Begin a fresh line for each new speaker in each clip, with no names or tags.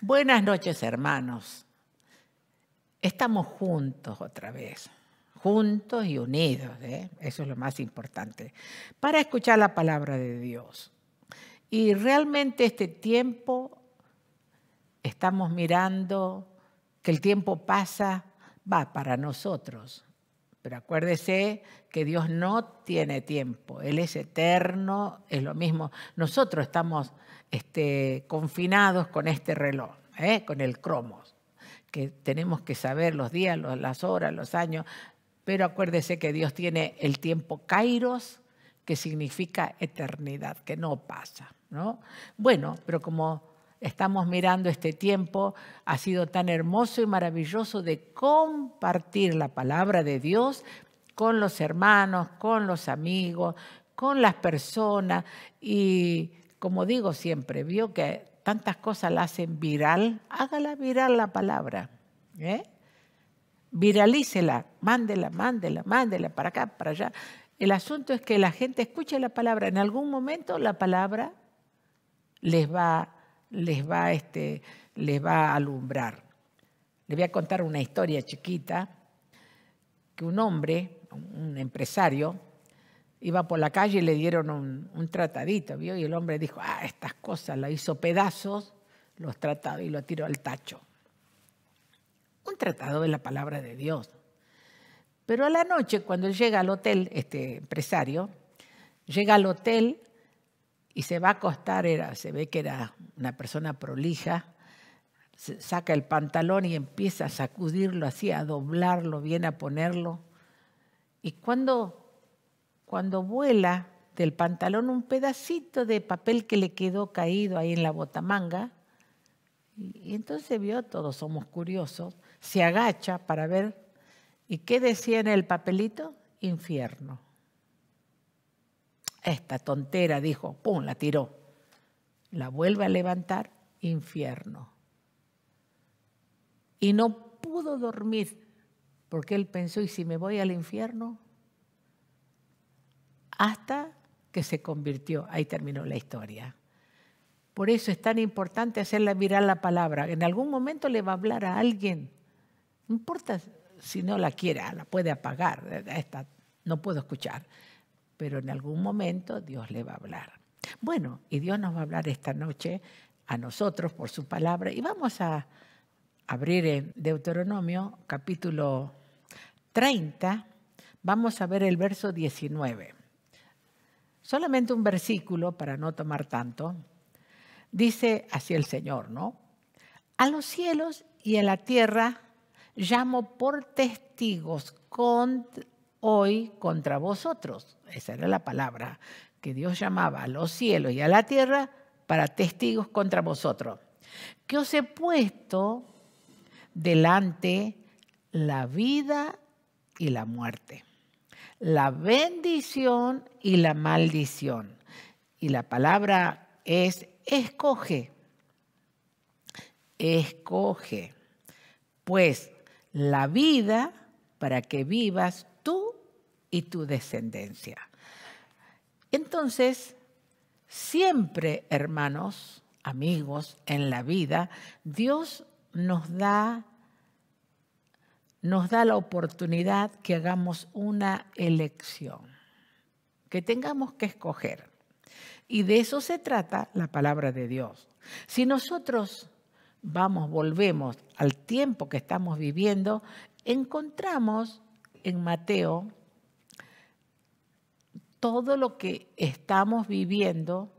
Buenas noches, hermanos. Estamos juntos otra vez, juntos y unidos, ¿eh? eso es lo más importante, para escuchar la palabra de Dios. Y realmente este tiempo estamos mirando que el tiempo pasa, va para nosotros, pero acuérdese que Dios no tiene tiempo, Él es eterno, es lo mismo. Nosotros estamos este, confinados con este reloj, ¿eh? con el cromos, que tenemos que saber los días, las horas, los años, pero acuérdese que Dios tiene el tiempo kairos, que significa eternidad, que no pasa. ¿no? Bueno, pero como estamos mirando este tiempo ha sido tan hermoso y maravilloso de compartir la palabra de Dios con los hermanos, con los amigos, con las personas y como digo siempre, vio que tantas cosas la hacen viral, hágala viral la palabra. ¿eh? Viralícela, mándela, mándela, mándela para acá, para allá. El asunto es que la gente escuche la palabra. En algún momento la palabra les va les va, este, les va a alumbrar. Le voy a contar una historia chiquita, que un hombre, un empresario, iba por la calle y le dieron un, tratadito, ¿vio? Y el hombre dijo, ah, estas cosas, la hizo pedazos, los tratados y lo tiró al tacho. Un tratado de la palabra de Dios. Pero a la noche, cuando él llega al hotel, este empresario, llega al hotel y se va a acostar, era, se ve que era una persona prolija, saca el pantalón y empieza a sacudirlo así, a doblarlo, viene a ponerlo. Y cuando, cuando vuela del pantalón un pedacito de papel que le quedó caído ahí en la botamanga, y entonces vio, todos somos curiosos, se agacha para ver, ¿y qué decía en el papelito? Infierno. Esta tontera, dijo, ¡pum! La tiró. La vuelve a levantar, infierno. Y no pudo dormir porque él pensó, ¿y si me voy al infierno? Hasta que se convirtió. Ahí terminó la historia. Por eso es tan importante hacerle mirar la palabra. En algún momento le va a hablar a alguien. No importa si no la quiera, la puede apagar. Esta no puedo escuchar pero en algún momento Dios le va a hablar. Bueno, y Dios nos va a hablar esta noche a nosotros por su palabra y vamos a abrir en Deuteronomio capítulo 30, vamos a ver el verso 19. Solamente un versículo para no tomar tanto. Dice así el Señor, ¿no? A los cielos y a la tierra llamo por testigos contra hoy contra vosotros. Esa era la palabra que Dios llamaba a los cielos y a la tierra para testigos contra vosotros. Que os he puesto delante la vida y la muerte, la bendición y la maldición. Y la palabra es escoge, escoge, pues la vida para que vivas y tu descendencia. Entonces, siempre, hermanos, amigos, en la vida, Dios nos da nos da la oportunidad que hagamos una elección, que tengamos que escoger. Y de eso se trata la palabra de Dios. Si nosotros vamos, volvemos al tiempo que estamos viviendo, encontramos en Mateo todo lo que estamos viviendo,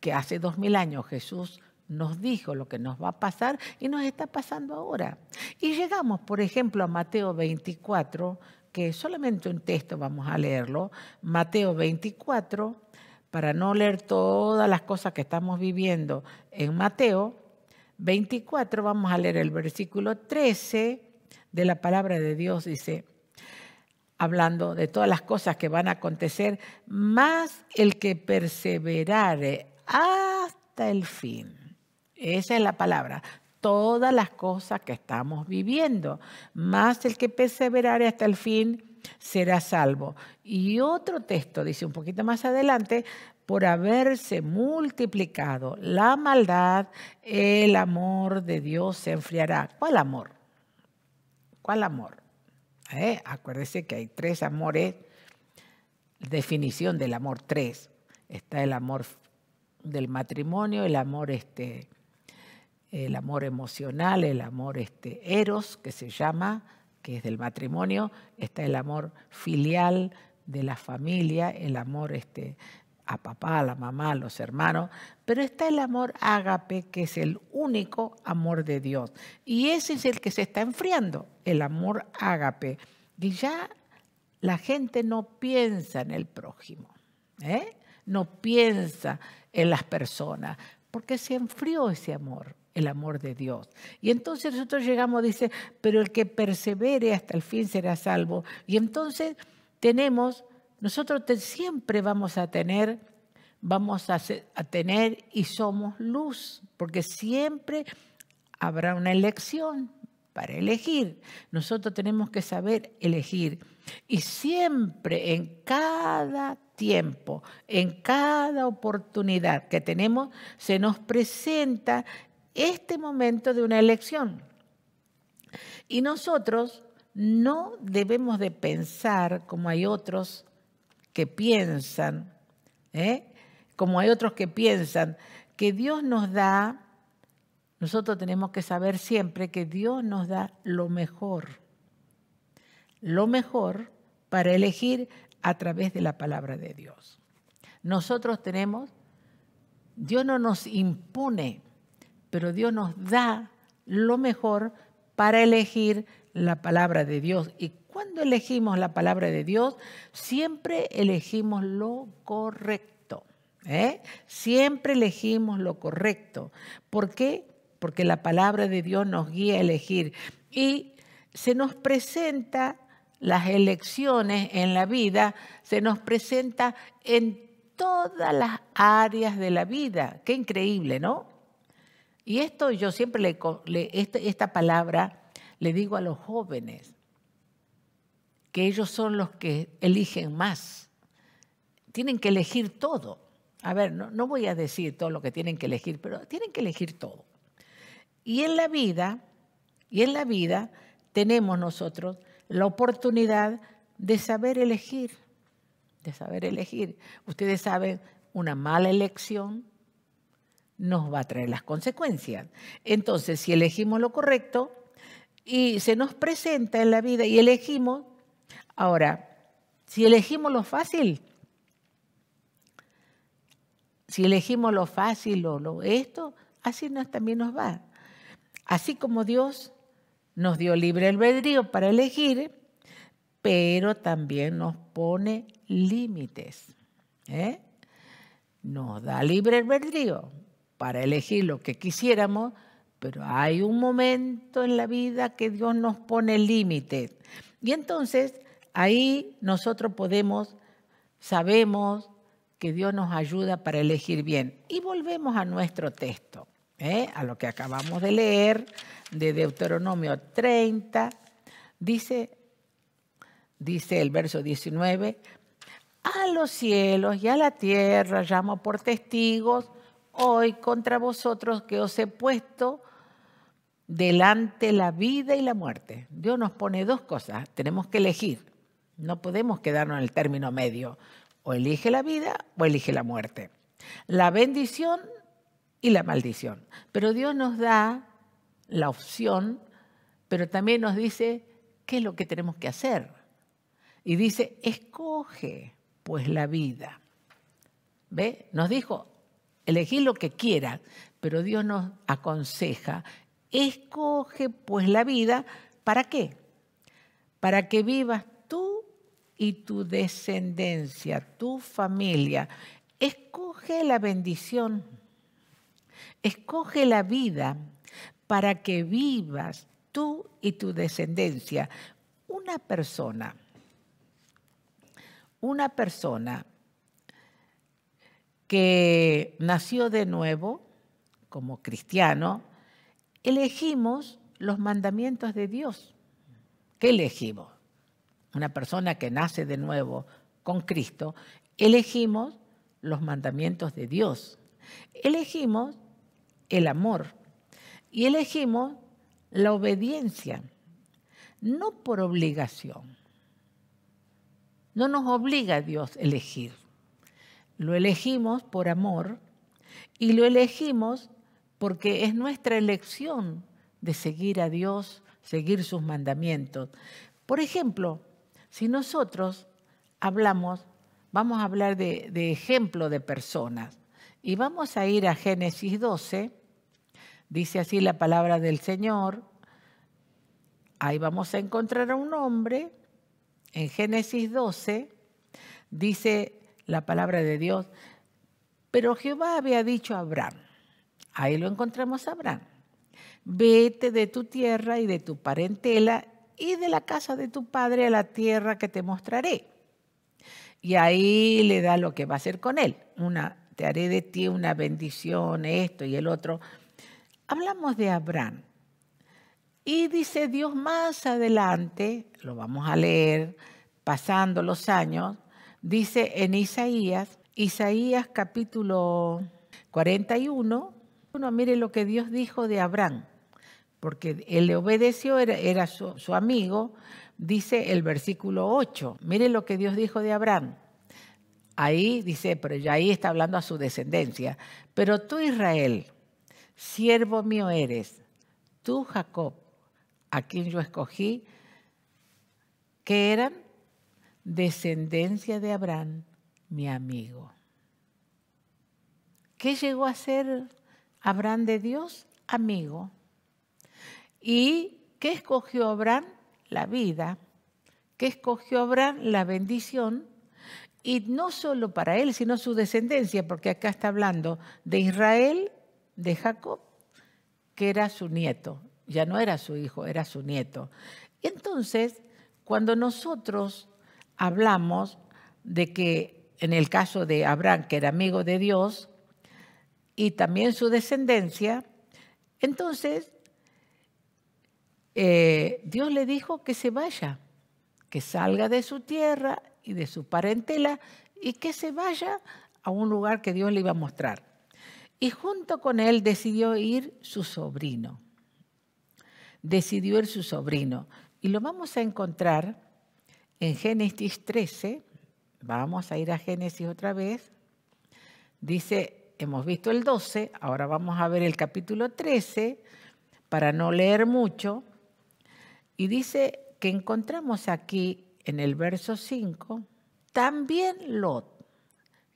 que hace dos mil años Jesús nos dijo lo que nos va a pasar y nos está pasando ahora. Y llegamos, por ejemplo, a Mateo 24, que solamente un texto vamos a leerlo, Mateo 24, para no leer todas las cosas que estamos viviendo en Mateo 24, vamos a leer el versículo 13 de la palabra de Dios, dice, hablando de todas las cosas que van a acontecer, más el que perseverare hasta el fin. Esa es la palabra. Todas las cosas que estamos viviendo, más el que perseverare hasta el fin será salvo. Y otro texto dice un poquito más adelante, por haberse multiplicado la maldad, el amor de Dios se enfriará. ¿Cuál amor? ¿Cuál amor? ¿eh? Acuérdese que hay tres amores. Definición del amor tres. Está el amor del matrimonio, el amor este, el amor emocional, el amor este, eros, que se llama, que es del matrimonio, está el amor filial de la familia, el amor este, a papá, a la mamá, a los hermanos, pero está el amor ágape, que es el único amor de Dios. Y ese es el que se está enfriando, el amor ágape. Y ya la gente no piensa en el prójimo, ¿eh? no piensa en las personas, porque se enfrió ese amor el amor de Dios. Y entonces nosotros llegamos, dice, pero el que persevere hasta el fin será salvo. Y entonces tenemos nosotros siempre vamos a tener, vamos a tener y somos luz, porque siempre habrá una elección para elegir. Nosotros tenemos que saber elegir. Y siempre, en cada tiempo, en cada oportunidad que tenemos, se nos presenta este momento de una elección. Y nosotros no debemos de pensar como hay otros piensan, ¿eh? como hay otros que piensan que Dios nos da, nosotros tenemos que saber siempre que Dios nos da lo mejor, lo mejor para elegir a través de la palabra de Dios. Nosotros tenemos, Dios no nos impone, pero Dios nos da lo mejor para elegir la palabra de Dios y cuando elegimos la palabra de Dios, siempre elegimos lo correcto. ¿eh? Siempre elegimos lo correcto. ¿Por qué? Porque la palabra de Dios nos guía a elegir. Y se nos presenta las elecciones en la vida, se nos presenta en todas las áreas de la vida. Qué increíble, ¿no? Y esto yo siempre le, esta, esta palabra le digo a los jóvenes que ellos son los que eligen más. Tienen que elegir todo. A ver, no, voy a decir todo lo que tienen que elegir, pero tienen que elegir todo. Y en la vida, y en la vida tenemos nosotros la oportunidad de saber elegir, de saber elegir. Ustedes saben, una mala elección nos va a traer las consecuencias. Entonces, si elegimos lo correcto y se nos presenta en la vida y elegimos, Ahora, si elegimos lo fácil, si elegimos lo fácil o lo, esto, así nos, también nos va. Así como Dios nos dio libre albedrío para elegir, pero también nos pone límites. ¿eh? Nos da libre albedrío para elegir lo que quisiéramos, pero hay un momento en la vida que Dios nos pone límites. Y entonces Ahí nosotros podemos, sabemos que Dios nos ayuda para elegir bien. Y volvemos a nuestro texto, ¿eh? a lo que acabamos de leer de Deuteronomio 30. Dice, dice el verso 19, a los cielos y a la tierra llamo por testigos hoy contra vosotros que os he puesto delante la vida y la muerte. Dios nos pone dos cosas, tenemos que elegir. No podemos quedarnos en el término medio. O elige la vida o elige la muerte. La bendición y la maldición. Pero Dios nos da la opción, pero también nos dice qué es lo que tenemos que hacer. Y dice, escoge pues la vida. ¿Ve? Nos dijo, elegí lo que quieras, pero Dios nos aconseja, escoge pues la vida, ¿para qué? Para que vivas y tu descendencia, tu familia. Escoge la bendición, escoge la vida para que vivas tú y tu descendencia. Una persona, una persona que nació de nuevo como cristiano, elegimos los mandamientos de Dios. ¿Qué elegimos? una persona que nace de nuevo con Cristo, elegimos los mandamientos de Dios, elegimos el amor y elegimos la obediencia, no por obligación. No nos obliga a Dios elegir. Lo elegimos por amor y lo elegimos porque es nuestra elección de seguir a Dios, seguir sus mandamientos. Por ejemplo, si nosotros hablamos, vamos a hablar de, ejemplo de personas y vamos a ir a Génesis 12, dice así la palabra del Señor, ahí vamos a encontrar a un hombre, en Génesis 12, dice la palabra de Dios, pero Jehová había dicho a Abraham, ahí lo encontramos a Abraham, vete de tu tierra y de tu parentela y de la casa de tu padre a la tierra que te mostraré. Y ahí le da lo que va a hacer con él. Una, te haré de ti una bendición, esto y el otro. Hablamos de Abraham. Y dice Dios más adelante, lo vamos a leer, pasando los años, dice en Isaías, Isaías capítulo 41, uno, mire lo que Dios dijo de Abraham porque él le obedeció, era, su, amigo, dice el versículo 8. Mire lo que Dios dijo de Abraham. Ahí dice, pero ya ahí está hablando a su descendencia. Pero tú, Israel, siervo mío eres, tú, Jacob, a quien yo escogí, que eran descendencia de Abraham, mi amigo. ¿Qué llegó a ser Abraham de Dios? Amigo. ¿Y qué escogió Abraham? La vida. ¿Qué escogió Abraham? La bendición. Y no solo para él, sino su descendencia, porque acá está hablando de Israel, de Jacob, que era su nieto. Ya no era su hijo, era su nieto. Entonces, cuando nosotros hablamos de que en el caso de Abraham, que era amigo de Dios, y también su descendencia, entonces eh, Dios le dijo que se vaya, que salga de su tierra y de su parentela y que se vaya a un lugar que Dios le iba a mostrar. Y junto con él decidió ir su sobrino. Decidió ir su sobrino. Y lo vamos a encontrar en Génesis 13. Vamos a ir a Génesis otra vez. Dice, hemos visto el 12, ahora vamos a ver el capítulo 13 para no leer mucho. Y dice que encontramos aquí en el verso 5, también Lot,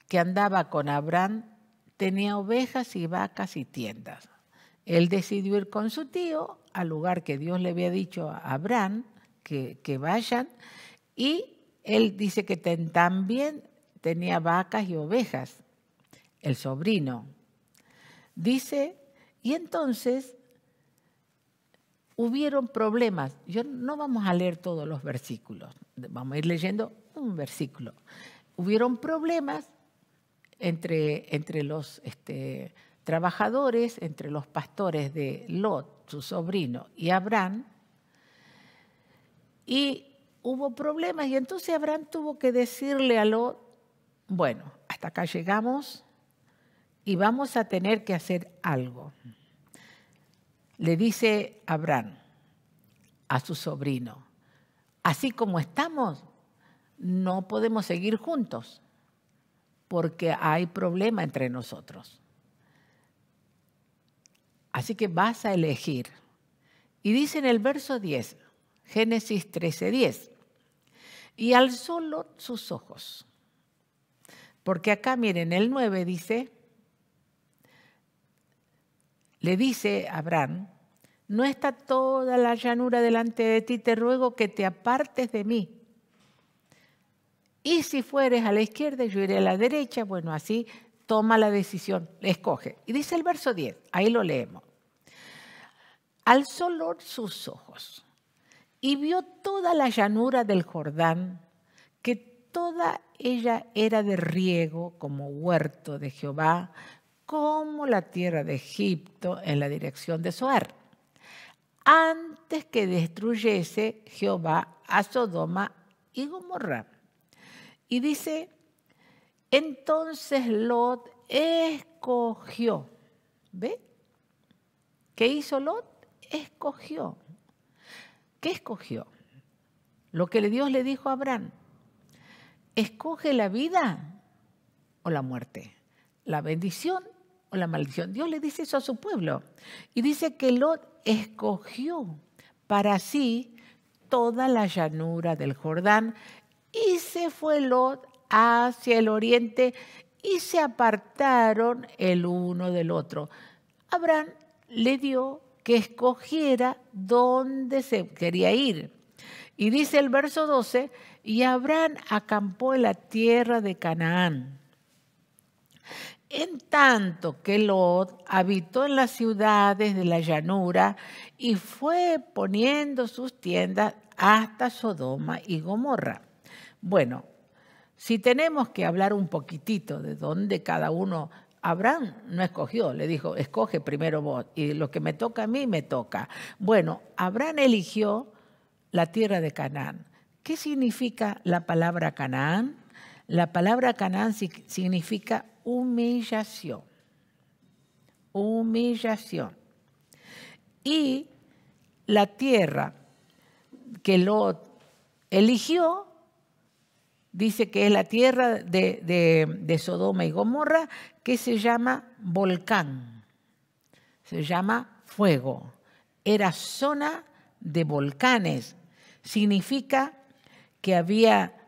que andaba con Abraham, tenía ovejas y vacas y tiendas. Él decidió ir con su tío al lugar que Dios le había dicho a Abraham que, que vayan y él dice que también tenía vacas y ovejas, el sobrino. Dice, y entonces hubieron problemas. Yo no vamos a leer todos los versículos, vamos a ir leyendo un versículo. Hubieron problemas entre, entre los este, trabajadores, entre los pastores de Lot, su sobrino, y Abraham. Y hubo problemas y entonces Abraham tuvo que decirle a Lot, bueno, hasta acá llegamos y vamos a tener que hacer algo le dice Abraham a su sobrino, así como estamos, no podemos seguir juntos porque hay problema entre nosotros. Así que vas a elegir. Y dice en el verso 10, Génesis 13, 10, y alzó sus ojos. Porque acá miren, el 9 dice, le dice a Abraham, no está toda la llanura delante de ti, te ruego que te apartes de mí. Y si fueres a la izquierda, yo iré a la derecha, bueno, así toma la decisión, escoge. Y dice el verso 10, ahí lo leemos. Alzó Lord sus ojos y vio toda la llanura del Jordán, que toda ella era de riego como huerto de Jehová, como la tierra de Egipto en la dirección de Soar, antes que destruyese Jehová a Sodoma y Gomorra. Y dice, entonces Lot escogió. ¿Ve? ¿Qué hizo Lot? Escogió. ¿Qué escogió? Lo que Dios le dijo a Abraham. Escoge la vida o la muerte, la bendición o maldición. Dios le dice eso a su pueblo. Y dice que Lot escogió para sí toda la llanura del Jordán y se fue Lot hacia el oriente y se apartaron el uno del otro. Abraham le dio que escogiera dónde se quería ir. Y dice el verso 12, y Abraham acampó en la tierra de Canaán en tanto que Lot habitó en las ciudades de la llanura y fue poniendo sus tiendas hasta Sodoma y Gomorra. Bueno, si tenemos que hablar un poquitito de dónde cada uno, Abraham no escogió, le dijo, escoge primero vos y lo que me toca a mí me toca. Bueno, Abraham eligió la tierra de Canaán. ¿Qué significa la palabra Canaán? La palabra Canaán significa humillación. Humillación. Y la tierra que Lot eligió, dice que es la tierra de, de Sodoma y Gomorra, que se llama volcán, se llama fuego. Era zona de volcanes, significa que había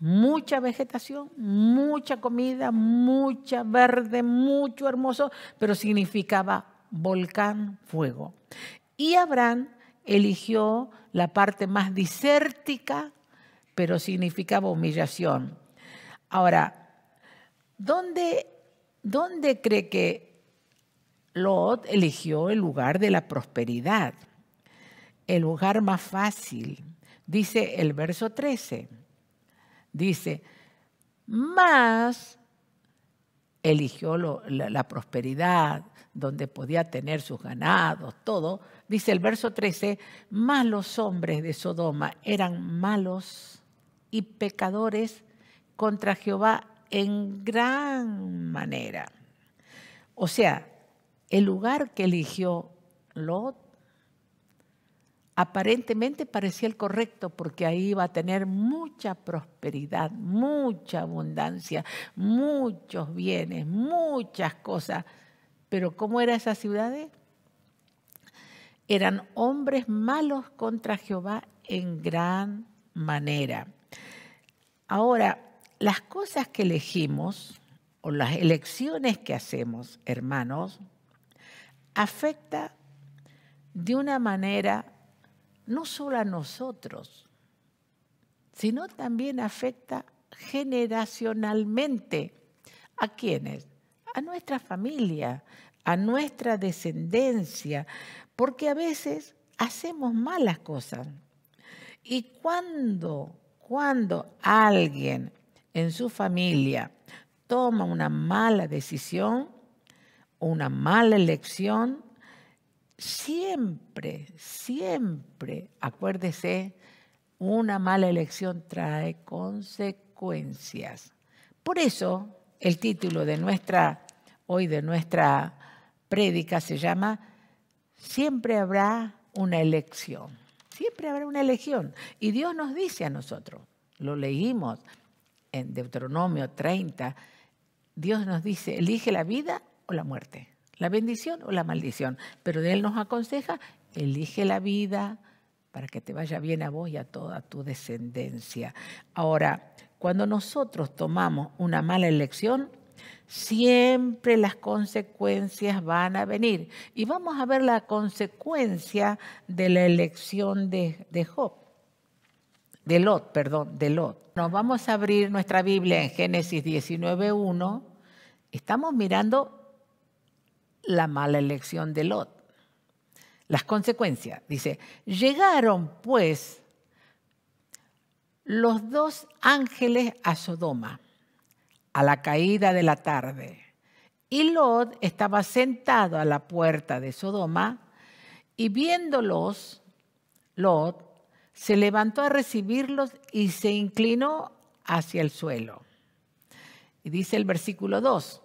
mucha vegetación, mucha comida, mucha verde, mucho hermoso, pero significaba volcán, fuego. Y Abraham eligió la parte más disértica, pero significaba humillación. Ahora, ¿dónde, dónde cree que Lot eligió el lugar de la prosperidad? El lugar más fácil, dice el verso 13 Dice, más eligió la, prosperidad, donde podía tener sus ganados, todo. Dice el verso 13, más los hombres de Sodoma eran malos y pecadores contra Jehová en gran manera. O sea, el lugar que eligió Lot aparentemente parecía el correcto porque ahí iba a tener mucha prosperidad, mucha abundancia, muchos bienes, muchas cosas. Pero ¿cómo eran esas ciudades? Eran hombres malos contra Jehová en gran manera. Ahora, las cosas que elegimos o las elecciones que hacemos, hermanos, afecta de una manera no solo a nosotros, sino también afecta generacionalmente. ¿A quiénes? A nuestra familia, a nuestra descendencia, porque a veces hacemos malas cosas. Y cuando, cuando alguien en su familia toma una mala decisión, una mala elección, siempre, siempre, acuérdese, una mala elección trae consecuencias. Por eso el título de nuestra, hoy de nuestra prédica se llama Siempre habrá una elección. Siempre habrá una elección. Y Dios nos dice a nosotros, lo leímos en Deuteronomio 30, Dios nos dice, elige la vida o la muerte la bendición o la maldición. Pero Él nos aconseja, elige la vida para que te vaya bien a vos y a toda tu descendencia. Ahora, cuando nosotros tomamos una mala elección, siempre las consecuencias van a venir. Y vamos a ver la consecuencia de la elección de, de Job, de Lot, perdón, de Lot. Nos vamos a abrir nuestra Biblia en Génesis 19.1. Estamos mirando la mala elección de Lot. Las consecuencias, dice, llegaron pues los dos ángeles a Sodoma a la caída de la tarde. Y Lot estaba sentado a la puerta de Sodoma y viéndolos, Lot se levantó a recibirlos y se inclinó hacia el suelo. Y dice el versículo 2.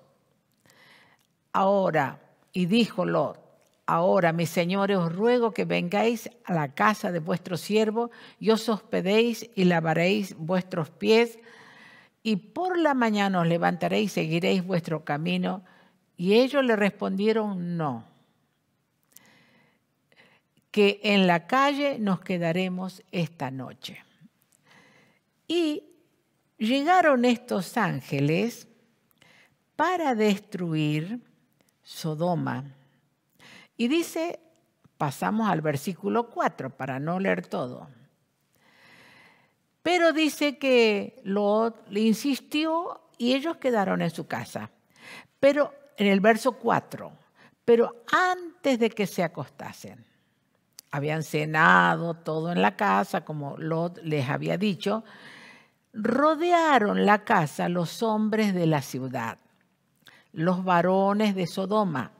Ahora, y dijo ahora mis señores os ruego que vengáis a la casa de vuestro siervo y os hospedéis y lavaréis vuestros pies y por la mañana os levantaréis y seguiréis vuestro camino. Y ellos le respondieron, no, que en la calle nos quedaremos esta noche. Y llegaron estos ángeles para destruir Sodoma. Y dice, pasamos al versículo 4 para no leer todo. Pero dice que Lot le insistió y ellos quedaron en su casa. Pero en el verso 4, pero antes de que se acostasen, habían cenado todo en la casa, como Lot les había dicho, rodearon la casa los hombres de la ciudad los varones de Sodoma.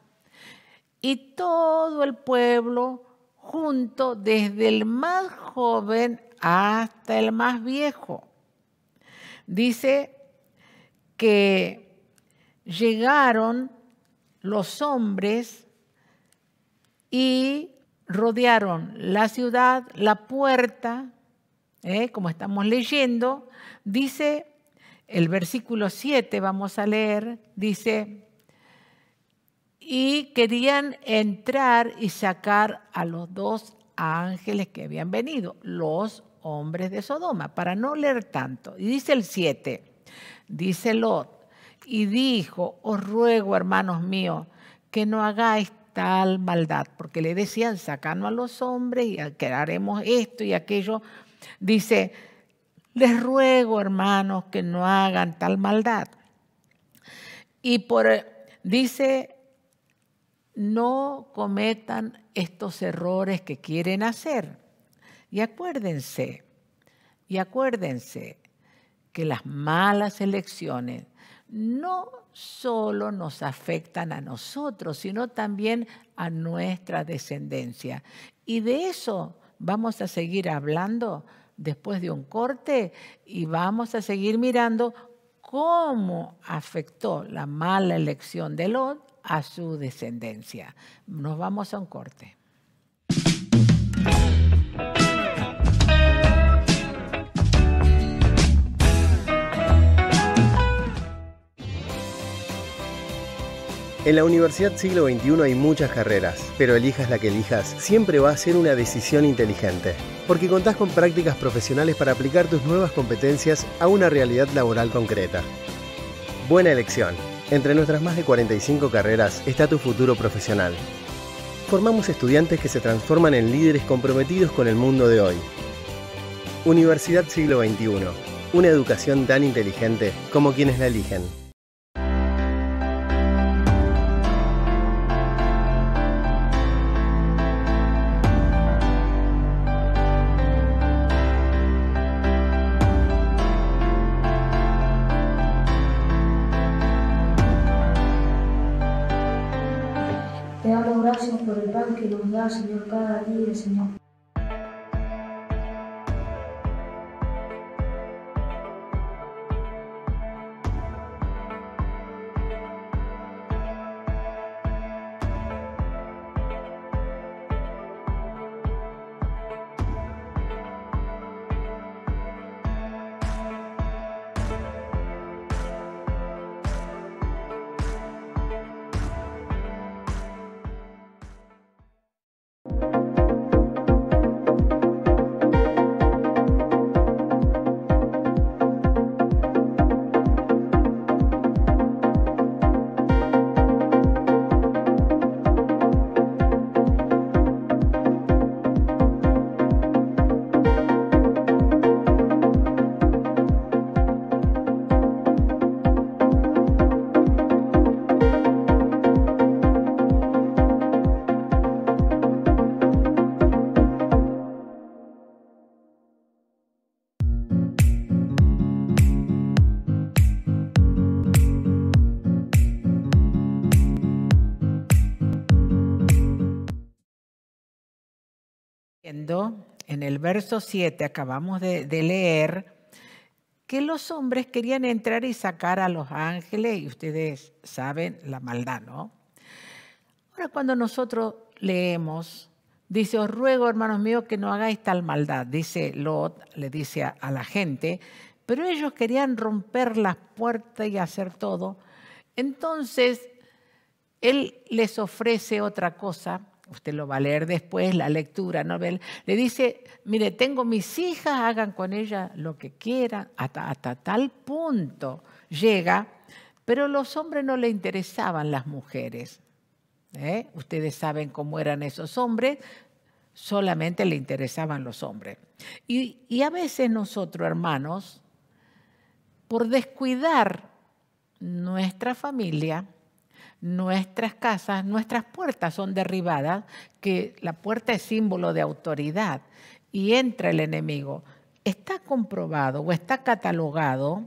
Y todo el pueblo junto, desde el más joven hasta el más viejo. Dice que llegaron los hombres y rodearon la ciudad, la puerta, ¿eh? como estamos leyendo, dice el versículo 7 vamos a leer, dice, y querían entrar y sacar a los dos ángeles que habían venido, los hombres de Sodoma, para no leer tanto. Y dice el 7, dice Lot, y dijo, os ruego, hermanos míos, que no hagáis tal maldad, porque le decían, sacando a los hombres y haremos esto y aquello. Dice, les ruego, hermanos, que no hagan tal maldad. Y por, eh, dice, no cometan estos errores que quieren hacer. Y acuérdense, y acuérdense que las malas elecciones no solo nos afectan a nosotros, sino también a nuestra descendencia. Y de eso vamos a seguir hablando después de un corte y vamos a seguir mirando cómo afectó la mala elección de Lot a su descendencia. Nos vamos a un corte. En la Universidad Siglo XXI hay muchas carreras, pero elijas la que elijas, siempre va a ser una decisión inteligente, porque contás con prácticas profesionales para aplicar tus nuevas competencias a una realidad laboral concreta. Buena elección. Entre nuestras más de 45 carreras está tu futuro profesional. Formamos estudiantes que se transforman en líderes comprometidos con el mundo de hoy. Universidad Siglo XXI. Una educación tan inteligente como quienes la eligen. el verso 7 acabamos de, leer, que los hombres querían entrar y sacar a los ángeles, y ustedes saben la maldad, ¿no? Ahora cuando nosotros leemos, dice, os ruego, hermanos míos, que no hagáis tal maldad, dice Lot, le dice a, a la gente, pero ellos querían romper las puertas y hacer todo. Entonces, él les ofrece otra cosa, usted lo va a leer después, la lectura, ¿no? Le dice, mire, tengo mis hijas, hagan con ellas lo que quieran, hasta, tal punto llega, pero los hombres no le interesaban las mujeres. ¿eh? Ustedes saben cómo eran esos hombres, solamente le interesaban los hombres. Y, y a veces nosotros, hermanos, por descuidar nuestra familia, nuestras casas, nuestras puertas son derribadas, que la puerta es símbolo de autoridad y entra el enemigo. Está comprobado o está catalogado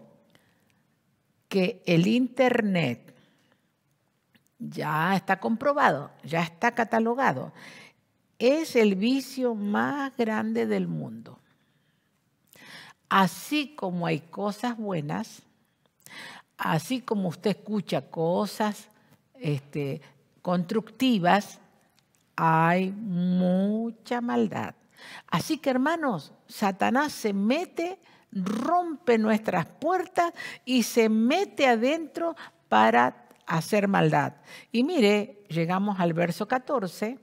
que el Internet ya está comprobado, ya está catalogado. Es el vicio más grande del mundo. Así como hay cosas buenas, así como usted escucha cosas este, constructivas, hay mucha maldad. Así que hermanos, Satanás se mete, rompe nuestras puertas y se mete adentro para hacer maldad. Y mire, llegamos al verso 14,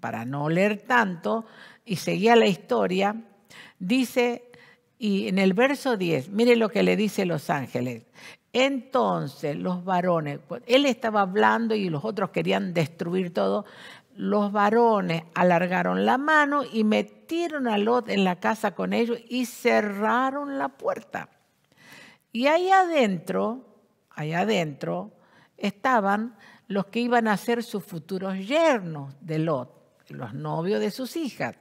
para no leer tanto, y seguía la historia, dice, y en el verso 10, mire lo que le dice los ángeles, entonces los varones, pues, él estaba hablando y los otros querían destruir todo, los varones alargaron la mano y metieron a Lot en la casa con ellos y cerraron la puerta. Y ahí adentro, ahí adentro, estaban los que iban a ser sus futuros yernos de Lot, los novios de sus hijas.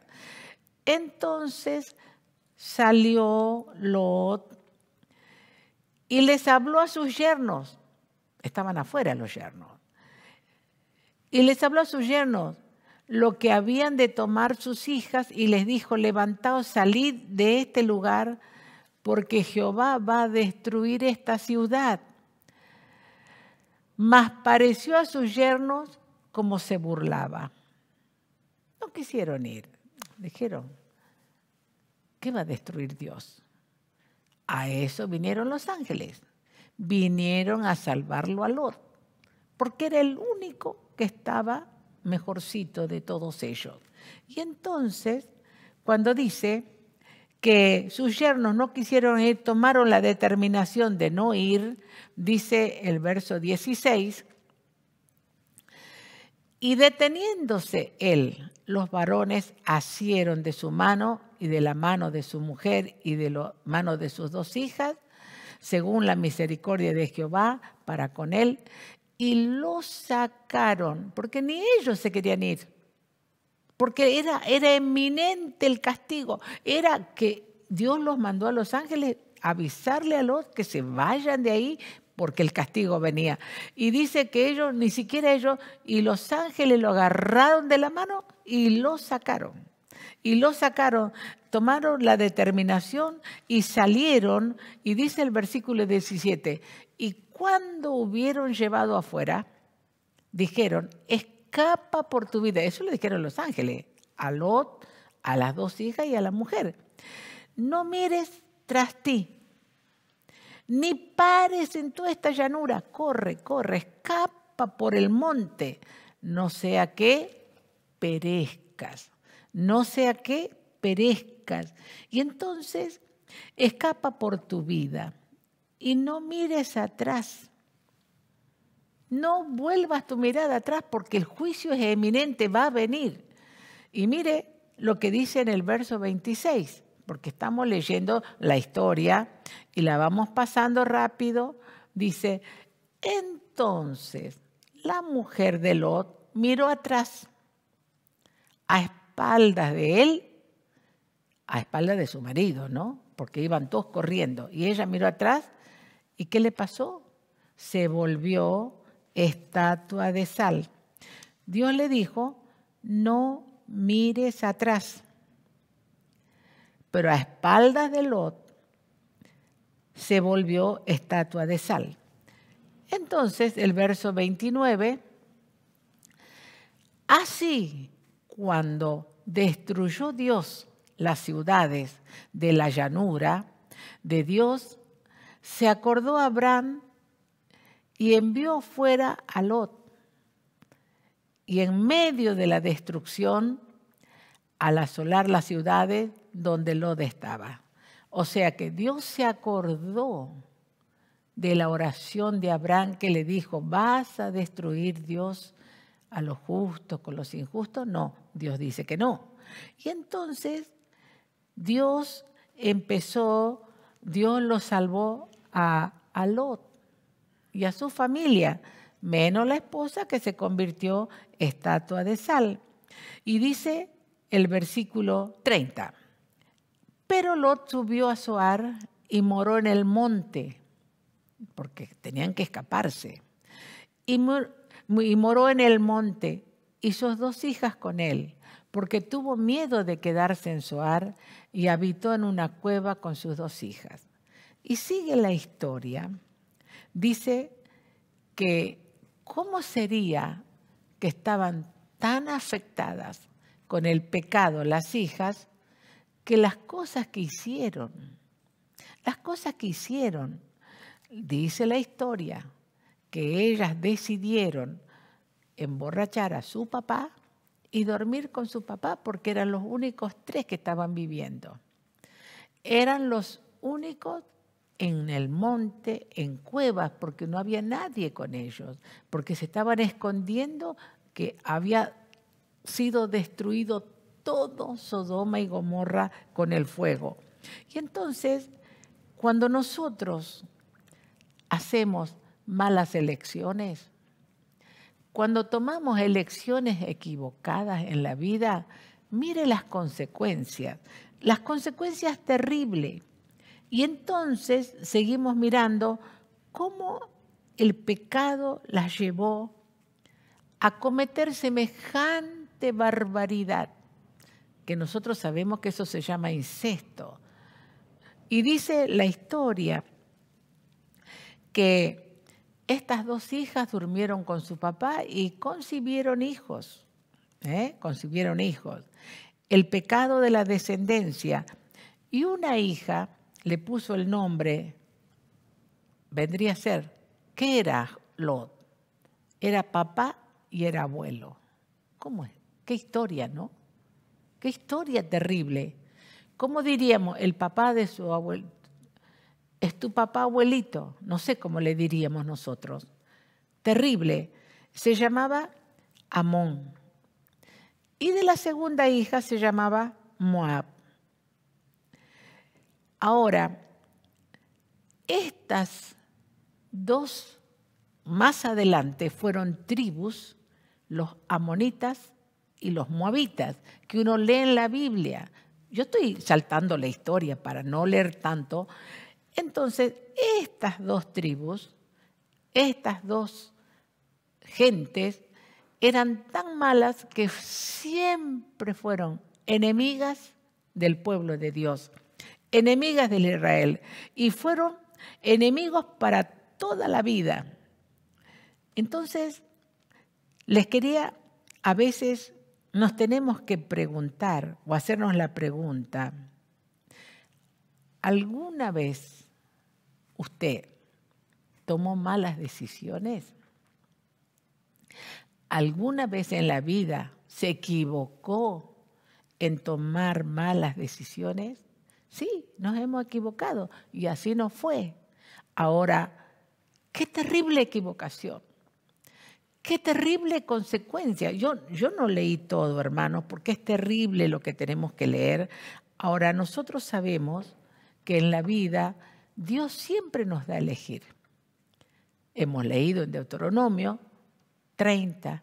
Entonces salió Lot y les habló a sus yernos. Estaban afuera los yernos. Y les habló a sus yernos lo que habían de tomar sus hijas y les dijo, levantaos, salid de este lugar, porque Jehová va a destruir esta ciudad. Mas pareció a sus yernos como se burlaba. No quisieron ir. Dijeron, ¿qué va a destruir Dios? A eso vinieron los ángeles. Vinieron a salvarlo a Lot, porque era el único que estaba mejorcito de todos ellos. Y entonces, cuando dice que sus yernos no quisieron ir, tomaron la determinación de no ir, dice el verso 16, y deteniéndose él los varones asieron de su mano y de la mano de su mujer y de la mano de sus dos hijas, según la misericordia de Jehová para con él, y lo sacaron, porque ni ellos se querían ir, porque era, era eminente el castigo, era que Dios los mandó a los ángeles avisarle a los que se vayan de ahí porque el castigo venía. Y dice que ellos, ni siquiera ellos, y los ángeles lo agarraron de la mano y lo sacaron. Y lo sacaron, tomaron la determinación y salieron, y dice el versículo 17, y cuando hubieron llevado afuera, dijeron, escapa por tu vida. Eso le dijeron los ángeles, a Lot, a las dos hijas y a la mujer. No mires tras ti, ni pares en toda esta llanura, corre, corre, escapa por el monte, no sea que perezcas, no sea que perezcas. Y entonces escapa por tu vida y no mires atrás. No vuelvas tu mirada atrás porque el juicio es eminente, va a venir. Y mire lo que dice en el verso 26 porque estamos leyendo la historia y la vamos pasando rápido, dice, entonces la mujer de Lot miró atrás, a espaldas de él, a espaldas de su marido, ¿no? Porque iban todos corriendo. Y ella miró atrás y ¿qué le pasó? Se volvió estatua de sal. Dios le dijo, no mires atrás pero a espaldas de Lot se volvió estatua de sal. Entonces, el verso 29, así cuando destruyó Dios las ciudades de la llanura de Dios, se acordó Abraham y envió fuera a Lot. Y en medio de la destrucción, al asolar las ciudades, donde Lot estaba. O sea que Dios se acordó de la oración de Abraham que le dijo, ¿vas a destruir Dios a los justos con los injustos? No, Dios dice que no. Y entonces Dios empezó, Dios lo salvó a, a Lot y a su familia, menos la esposa que se convirtió estatua de sal. Y dice el versículo 30. Pero Lot subió a Zoar y moró en el monte, porque tenían que escaparse. Y, moró en el monte y sus dos hijas con él, porque tuvo miedo de quedarse en Zoar y habitó en una cueva con sus dos hijas. Y sigue la historia. Dice que cómo sería que estaban tan afectadas con el pecado las hijas que las cosas que hicieron, las cosas que hicieron, dice la historia, que ellas decidieron emborrachar a su papá y dormir con su papá porque eran los únicos tres que estaban viviendo. Eran los únicos en el monte, en cuevas, porque no había nadie con ellos, porque se estaban escondiendo que había sido destruido todo Sodoma y Gomorra con el fuego. Y entonces, cuando nosotros hacemos malas elecciones, cuando tomamos elecciones equivocadas en la vida, mire las consecuencias, las consecuencias terribles. Y entonces seguimos mirando cómo el pecado las llevó a cometer semejante barbaridad que nosotros sabemos que eso se llama incesto. Y dice la historia que estas dos hijas durmieron con su papá y concibieron hijos. ¿eh? Concibieron hijos. El pecado de la descendencia. Y una hija le puso el nombre, vendría a ser, ¿qué era Lot? Era papá y era abuelo. ¿Cómo es? Qué historia, ¿no? Qué historia terrible. ¿Cómo diríamos? El papá de su abuelo. Es tu papá abuelito. No sé cómo le diríamos nosotros. Terrible. Se llamaba Amón. Y de la segunda hija se llamaba Moab. Ahora, estas dos más adelante fueron tribus, los amonitas y los moabitas, que uno lee en la Biblia. Yo estoy saltando la historia para no leer tanto. Entonces, estas dos tribus, estas dos gentes, eran tan malas que siempre fueron enemigas del pueblo de Dios, enemigas del Israel, y fueron enemigos para toda la vida. Entonces, les quería a veces nos tenemos que preguntar o hacernos la pregunta, ¿alguna vez usted tomó malas decisiones? ¿Alguna vez en la vida se equivocó en tomar malas decisiones? Sí, nos hemos equivocado y así no fue. Ahora, qué terrible equivocación. Qué terrible consecuencia. Yo, yo no leí todo, hermanos, porque es terrible lo que tenemos que leer. Ahora, nosotros sabemos que en la vida Dios siempre nos da a elegir. Hemos leído en Deuteronomio 30,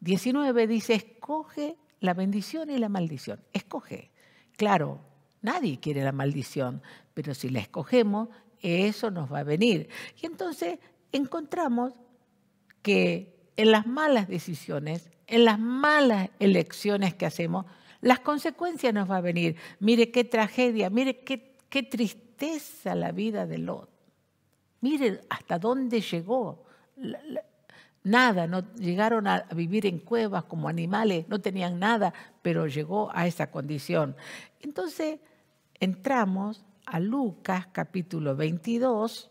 19, dice, escoge la bendición y la maldición. Escoge. Claro, nadie quiere la maldición, pero si la escogemos, eso nos va a venir. Y entonces encontramos que en las malas decisiones, en las malas elecciones que hacemos, las consecuencias nos van a venir. Mire qué tragedia, mire qué, tristeza la vida de Lot. Mire hasta dónde llegó. nada, no llegaron a vivir en cuevas como animales, no tenían nada, pero llegó a esa condición. Entonces, entramos a Lucas capítulo 22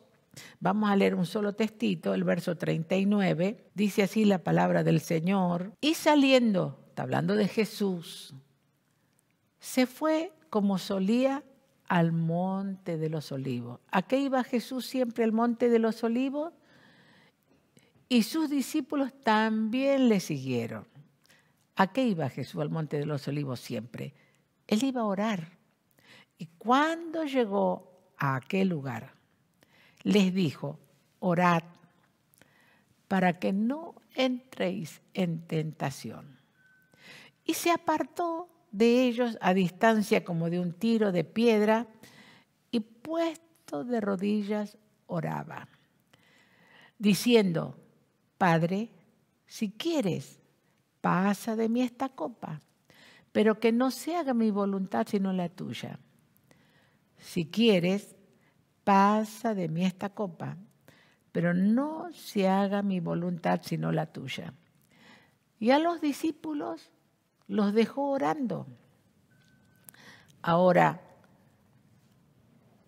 Vamos a leer un solo testito, el verso 39. Dice así la palabra del Señor. Y saliendo, está hablando de Jesús, se fue como solía al monte de los olivos. ¿A qué iba Jesús siempre al monte de los olivos? Y sus discípulos también le siguieron. ¿A qué iba Jesús al monte de los olivos siempre? Él iba a orar. Y cuando llegó a aquel lugar, les dijo, orad para que no entréis en tentación. Y se apartó de ellos a distancia como de un tiro de piedra y puesto de rodillas oraba, diciendo, Padre, si quieres, pasa de mí esta copa, pero que no se haga mi voluntad sino la tuya. Si quieres, pasa de mí esta copa, pero no se haga mi voluntad sino la tuya. Y a los discípulos los dejó orando. Ahora,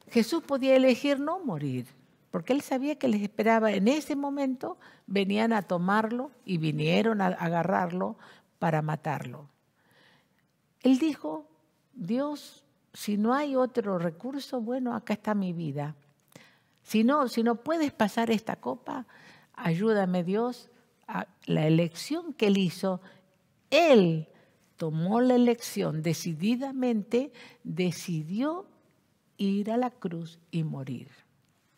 Jesús podía elegir no morir, porque él sabía que les esperaba en ese momento, venían a tomarlo y vinieron a agarrarlo para matarlo. Él dijo, Dios si no hay otro recurso, bueno, acá está mi vida. Si no, si no puedes pasar esta copa, ayúdame Dios. A la elección que él hizo, él tomó la elección decididamente, decidió ir a la cruz y morir.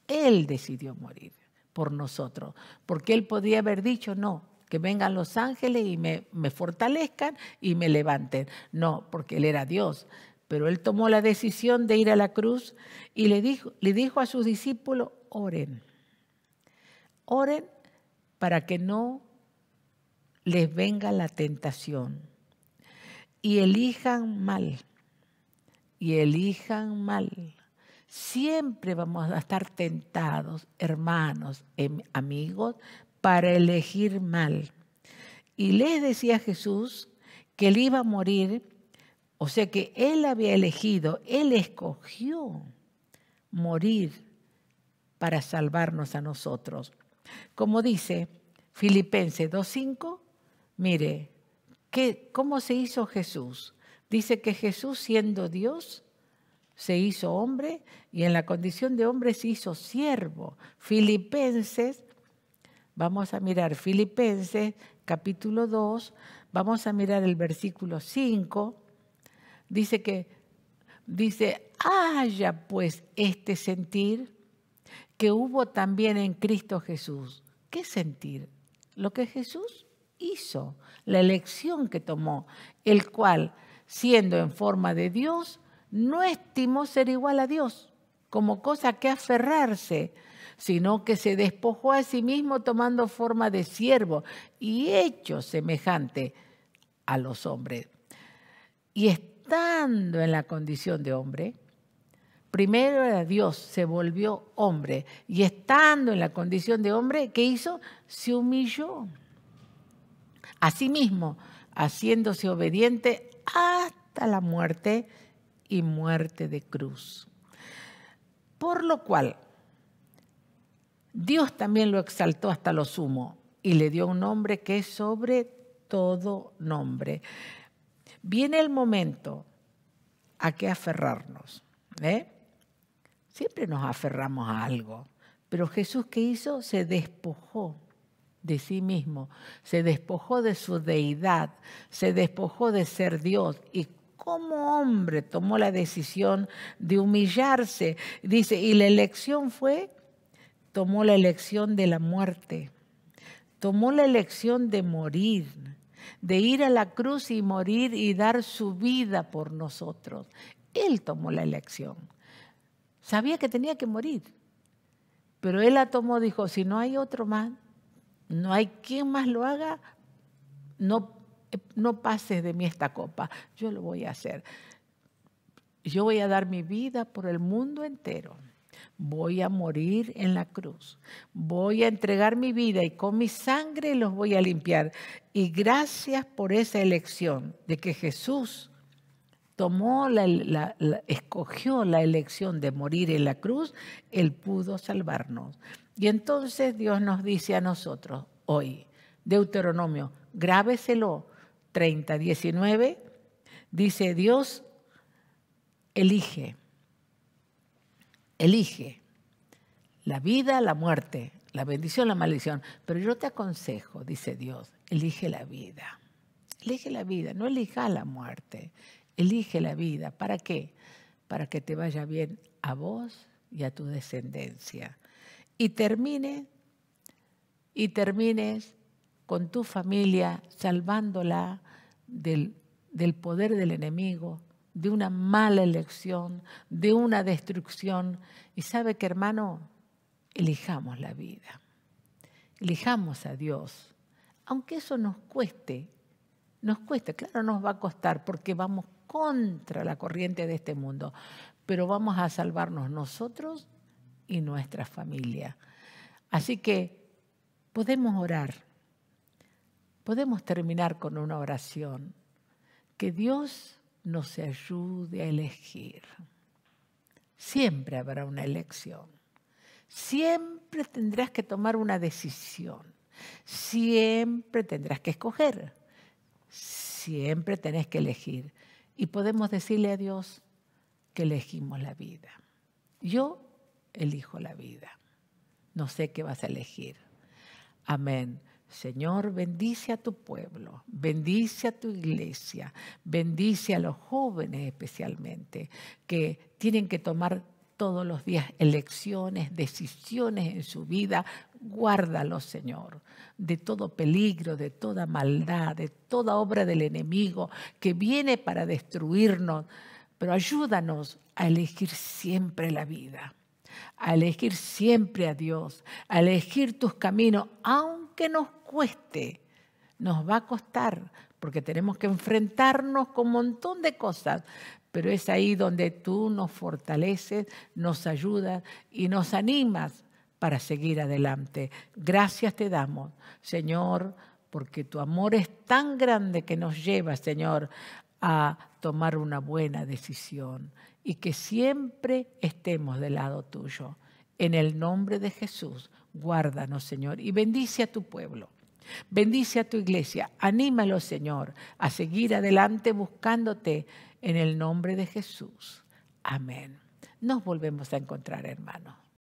Él decidió morir por nosotros, porque él podía haber dicho, no, que vengan los ángeles y me fortalezcan y me levanten. No, porque él era Dios pero él tomó la decisión de ir a la cruz y le dijo, le dijo a sus discípulos, oren, oren para que no les venga la tentación y elijan mal, y elijan mal. Siempre vamos a estar tentados, hermanos, em, amigos, para elegir mal. Y les decía Jesús que él iba a morir o sea que Él había elegido, Él escogió morir para salvarnos a nosotros. Como dice Filipenses 2.5, mire, ¿qué, ¿cómo se hizo Jesús? Dice que Jesús siendo Dios, se hizo hombre y en la condición de hombre se hizo siervo. Filipenses, vamos a mirar Filipenses capítulo 2, vamos a mirar el versículo 5 dice que, dice, haya pues este sentir que hubo también en Cristo Jesús. ¿Qué sentir? Lo que Jesús hizo, la elección que tomó, el cual, siendo en forma de Dios, no estimó ser igual a Dios como cosa que aferrarse, sino que se despojó a sí mismo tomando forma de siervo y hecho semejante a los hombres. Y estando en la condición de hombre, primero era Dios, se volvió hombre, y estando en la condición de hombre, ¿qué hizo? Se humilló. Asimismo, haciéndose obediente hasta la muerte y muerte de cruz. Por lo cual, Dios también lo exaltó hasta lo sumo y le dio un nombre que es sobre todo nombre viene el momento a qué aferrarnos. ¿Eh? Siempre nos aferramos a algo, pero Jesús que hizo se despojó de sí mismo, se despojó de su deidad, se despojó de ser Dios y como hombre tomó la decisión de humillarse. Dice, y la elección fue, tomó la elección de la muerte, tomó la elección de morir, de ir a la cruz y morir y dar su vida por nosotros. Él tomó la elección. Sabía que tenía que morir, pero él la tomó, dijo, si no hay otro más, no hay quien más lo haga, no, no pases de mí esta copa, yo lo voy a hacer. Yo voy a dar mi vida por el mundo entero voy a morir en la cruz, voy a entregar mi vida y con mi sangre los voy a limpiar. Y gracias por esa elección de que Jesús tomó la, escogió la elección de morir en la cruz, él pudo salvarnos. Y entonces Dios nos dice a nosotros hoy, Deuteronomio, grábeselo 30, 19, dice Dios elige elige la vida, la muerte, la bendición, la maldición. Pero yo te aconsejo, dice Dios, elige la vida. Elige la vida, no elija la muerte. Elige la vida. ¿Para qué? Para que te vaya bien a vos y a tu descendencia. Y termine, y termines con tu familia salvándola del, del poder del enemigo, de una mala elección, de una destrucción. Y sabe que hermano, elijamos la vida, elijamos a Dios, aunque eso nos cueste, nos cueste, claro, nos va a costar porque vamos contra la corriente de este mundo, pero vamos a salvarnos nosotros y nuestra familia. Así que podemos orar, podemos terminar con una oración, que Dios nos ayude a elegir. Siempre habrá una elección. Siempre tendrás que tomar una decisión. Siempre tendrás que escoger. Siempre tenés que elegir. Y podemos decirle a Dios que elegimos la vida. Yo elijo la vida. No sé qué vas a elegir. Amén. Señor, bendice a tu pueblo, bendice a tu iglesia, bendice a los jóvenes especialmente, que tienen que tomar todos los días elecciones, decisiones en su vida. guárdalos Señor, de todo peligro, de toda maldad, de toda obra del enemigo que viene para destruirnos. Pero ayúdanos a elegir siempre la vida, a elegir siempre a Dios, a elegir tus caminos, aun que nos cueste, nos va a costar, porque tenemos que enfrentarnos con un montón de cosas, pero es ahí donde tú nos fortaleces, nos ayudas y nos animas para seguir adelante. Gracias te damos, Señor, porque tu amor es tan grande que nos lleva, Señor, a tomar una buena decisión y que siempre estemos del lado tuyo. En el nombre de Jesús. Guárdanos, Señor, y bendice a tu pueblo. Bendice a tu iglesia. Anímalo, Señor, a seguir adelante buscándote en el nombre de Jesús. Amén. Nos volvemos a encontrar, hermanos.